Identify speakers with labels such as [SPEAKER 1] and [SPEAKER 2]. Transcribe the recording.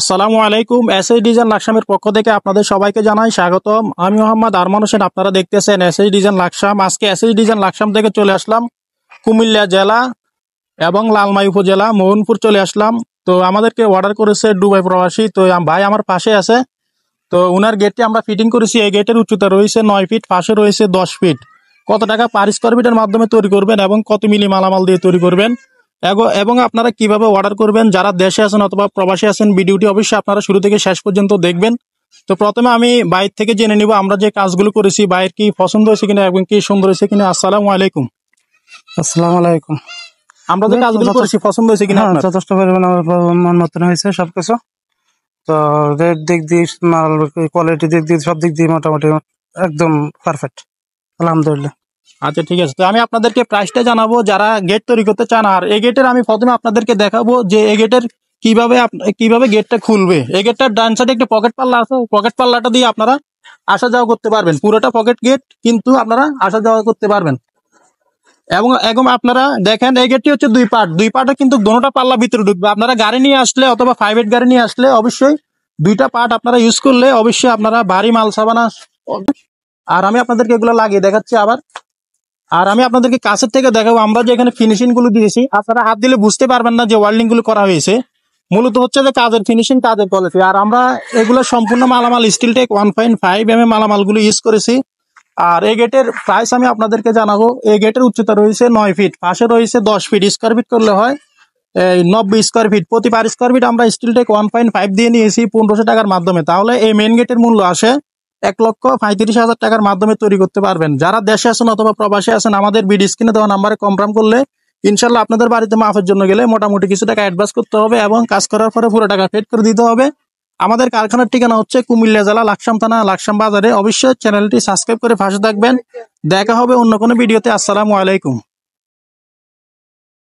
[SPEAKER 1] আসসালামু আলাইকুম SS design লাকসামের পক্ষ থেকে আপনাদের সবাইকে জানাই স্বাগতম আমি মোহাম্মদ আরমান হোসেন আপনারা দেখতেছেন এসএস ডিজাইন লাকসাম আজকে এসএস ডিজাইন লাকসাম থেকে চলে আসলাম কুমিল্লা জেলা এবং লালমাই উপজেলা মোহনপুর চলে আসলাম তো আমাদেরকে অর্ডার করেছে ডুবাই প্রবাসী তো ভাই আমার পাশে আছে তো ওনার গেটটি আমরা ফিটিং করেছি এই গেটের উচ্চতা রয়েছে নয় ফিট পাশে রয়েছে দশ ফিট কত টাকা পার স্কোয়ার ফিটের মাধ্যমে তৈরি করবেন এবং কত মিলি মালামাল দিয়ে তৈরি করবেন এবং আপনারা কিভাবে অর্ডার করবেন যারা দেশে আছেন অথবা প্রবাসী আছেন ভিডিওটি অবশ্যই আপনারা শুরু থেকে শেষ পর্যন্ত দেখবেন তো প্রথমে আমি বাইর থেকে জেনে নিব আমরা যে কাজগুলো করেছি বাইর কি পছন্দ হয়েছে কিনা এবং কি সুন্দর হয়েছে কিনা আসসালামু আলাইকুম
[SPEAKER 2] আসসালাম আলাইকুম
[SPEAKER 1] আমরা যে হ্যাঁ, কাজগুলো করেছি পছন্দ হয়েছে কিনা হ্যাঁ, যথেষ্ট
[SPEAKER 2] পরিমাণে আমার মন মতন হয়েছে সবকিছু তো রেট দিক দিয়ে মাল কোয়ালিটি দিক দিয়ে সব দিক দিয়ে মোটামুটি একদম
[SPEAKER 1] পারফেক্ট আলহামদুলিল্লাহ আচ্ছা ঠিক আছে তো আমি আপনাদেরকে প্রাইসটা জানাবো যারা গেট তৈরি করতে চান আর এই গেটের আমি প্রথমে আপনাদেরকে দেখাবো যে এই গেটের কিভাবে কিভাবে গেটটা খুলবে এই গেটটার ডান সাইডে একটা পকেট পাল্লা আছে পকেট পাল্লাটা দিয়ে আপনারা আসা যাওয়া করতে পারবেন পুরোটা পকেট গেট কিন্তু আপনারা আসা যাওয়া করতে পারবেন এবং এবং আপনারা দেখেন এই গেটটি হচ্ছে দুই পার্ট দুই পার্টে কিন্তু দোনোটা পাল্লা ভিতরে ঢুকবে আপনারা গাড়ি নিয়ে আসলে অথবা প্রাইভেট গাড়ি নিয়ে আসলে অবশ্যই দুইটা পার্ট আপনারা ইউজ করলে অবশ্যই আপনারা ভারী মাল সাবানা আর আমি আপনাদেরকে এগুলো লাগিয়ে দেখাচ্ছি আবার আর আমি আপনাদেরকে কাছের থেকে দেখাবো আমরা যে এখানে ফিনিশিং গুলো দিয়েছি আপনারা হাত দিলে বুঝতে পারবেন না যে ওয়ার্ল্ডিং গুলো করা হয়েছে মূলত হচ্ছে যে কাজের ফিনিশিং কাজের কোয়ালিটি আর আমরা এগুলো সম্পূর্ণ মালামাল steel tech one point five M A মালামালগুলো ইউজ করেছি আর এই গেটের প্রাইস আমি আপনাদেরকে জানাবো এই গেটের উচ্চতা রয়েছে নয় ফিট পাশে রয়েছে দশ ফিট স্কোয়ার ফিট করলে হয় এই নব্বই স্কোয়ার ফিট প্রতি পার স্কোয়ার ফিট আমরা steel tech one point five দিয়ে নিয়েছি পনেরোশো টাকার মাধ্যমে তাহলে এই মেন গেটের মূল্য আসে এক লক্ষ পঁয়ত্রিশ হাজার টাকার মাধ্যমে তৈরি করতে পারবেন যারা দেশে আছেন অথবা প্রবাসে আছেন আমাদের বিডি স্ক্রিনে দেওয়া নাম্বারে কমপ্রাম করলে ইনশাল্লাহ আপনাদের বাড়িতে মাফের জন্য গেলে মোটামুটি কিছু টাকা অ্যাডভান্স করতে হবে এবং কাজ করার পরে পুরো টাকা ফেড করে দিতে হবে আমাদের কারখানার ঠিকানা হচ্ছে কুমিল্লা জেলা লাকসাম থানা লাকসাম বাজারে অবশ্যই চ্যানেলটি সাবস্ক্রাইব করে ফাঁসে থাকবেন দেখা হবে অন্য কোনো ভিডিওতে আসসালামু আলাইকুম